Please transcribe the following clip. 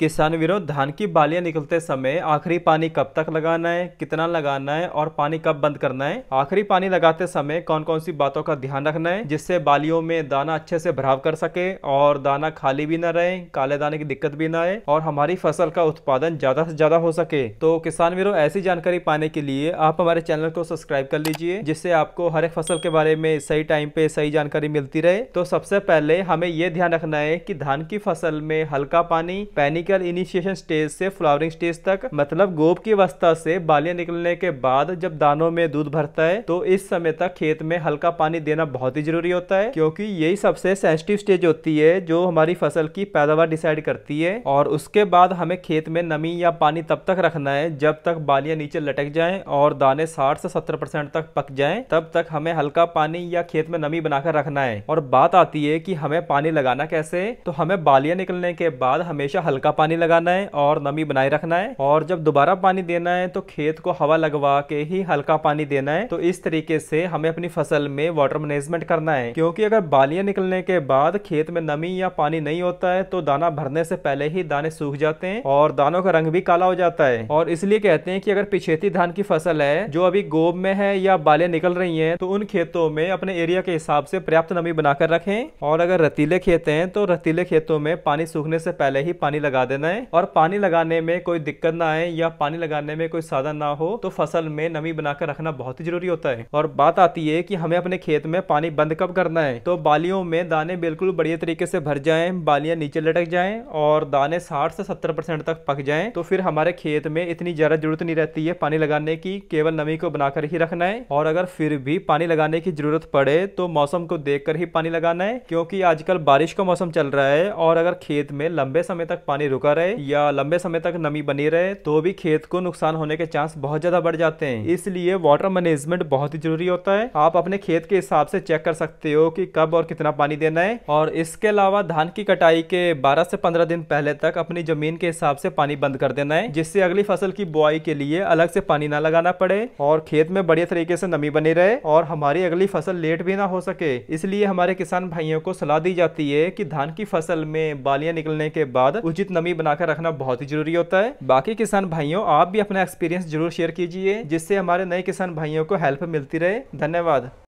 किसान विरोध धान की बालियां निकलते समय आखिरी पानी कब तक लगाना है कितना लगाना है और पानी कब बंद करना है आखिरी पानी लगाते समय कौन कौन सी बातों का ध्यान रखना है जिससे बालियों में दाना अच्छे से भराव कर सके और दाना खाली भी ना रहे काले दाने की दिक्कत भी ना आए और हमारी फसल का उत्पादन ज्यादा से ज्यादा हो सके तो किसान वीरों ऐसी जानकारी पाने के लिए आप हमारे चैनल को सब्सक्राइब कर लीजिए जिससे आपको हर एक फसल के बारे में सही टाइम पे सही जानकारी मिलती रहे तो सबसे पहले हमें ये ध्यान रखना है की धान की फसल में हल्का पानी पैनी रेडिकल इनिशिएशन स्टेज से फ्लावरिंग स्टेज तक मतलब गोब की अवस्था से बालियां निकलने के बाद जब दानों में दूध भरता है तो इस समय तक खेत में हल्का पानी देना बहुत ही जरूरी होता है क्योंकि यही सबसे सेंसिटिव स्टेज होती है जो हमारी फसल की पैदावार डिसाइड करती है और उसके बाद हमें खेत में नमी या पानी तब तक रखना है जब तक बालियां नीचे लटक जाए और दाने साठ से सत्तर तक पक जाए तब तक हमें हल्का पानी या खेत में नमी बनाकर रखना है और बात आती है की हमें पानी लगाना कैसे तो हमें बालियां निकलने के बाद हमेशा हल्का पानी लगाना है और नमी बनाए रखना है और जब दोबारा पानी देना है तो खेत को हवा लगवा के ही हल्का पानी देना है तो इस तरीके से हमें अपनी फसल में वाटर मैनेजमेंट करना है क्योंकि अगर बालियां निकलने के बाद खेत में नमी या पानी नहीं होता है तो दाना भरने से पहले ही दाने सूख जाते हैं और दानों का रंग भी काला हो जाता है और इसलिए कहते हैं कि अगर पिछेती धान की फसल है जो अभी गोब में है या बालियां निकल रही है तो उन खेतों में अपने एरिया के हिसाब से पर्याप्त नमी बनाकर रखें और अगर रतीले खेत हैं तो रतीले खेतों में पानी सूखने से पहले ही पानी लगा देना है और पानी लगाने में कोई दिक्कत ना आए या पानी लगाने में कोई साधन ना हो तो फसल में नमी बनाकर रखना बहुत ही जरूरी होता है और बात आती है कि हमें अपने खेत में पानी बंद कब करना है तो बालियों में दाने बिल्कुल बढ़िया तरीके से भर जाए बालियां नीचे लटक जाए और दाने साठ से सत्तर परसेंट तक पक जाए तो फिर हमारे खेत में इतनी ज्यादा जरूरत नहीं रहती है पानी लगाने की केवल नमी को बनाकर ही रखना है और अगर फिर भी पानी लगाने की जरूरत पड़े तो मौसम को देखकर ही पानी लगाना है क्योंकि आजकल बारिश का मौसम चल रहा है और अगर खेत में लंबे समय तक पानी रुका रहे या लंबे समय तक नमी बनी रहे तो भी खेत को नुकसान होने के चांस बहुत ज्यादा बढ़ जाते हैं इसलिए वाटर मैनेजमेंट बहुत ही जरूरी होता है आप अपने खेत के हिसाब से चेक कर सकते हो कि कब और कितना पानी देना है और इसके अलावा धान की कटाई के बारह से पंद्रह दिन पहले तक अपनी जमीन के हिसाब से पानी बंद कर देना है जिससे अगली फसल की बुआई के लिए अलग से पानी ना लगाना पड़े और खेत में बढ़िया तरीके से नमी बनी रहे और हमारी अगली फसल लेट भी ना हो सके इसलिए हमारे किसान भाइयों को सलाह दी जाती है कि धान की फसल में बालियां निकलने के बाद उचित नमी कमी बनाकर रखना बहुत ही जरूरी होता है बाकी किसान भाइयों आप भी अपना एक्सपीरियंस जरूर शेयर कीजिए जिससे हमारे नए किसान भाइयों को हेल्प मिलती रहे धन्यवाद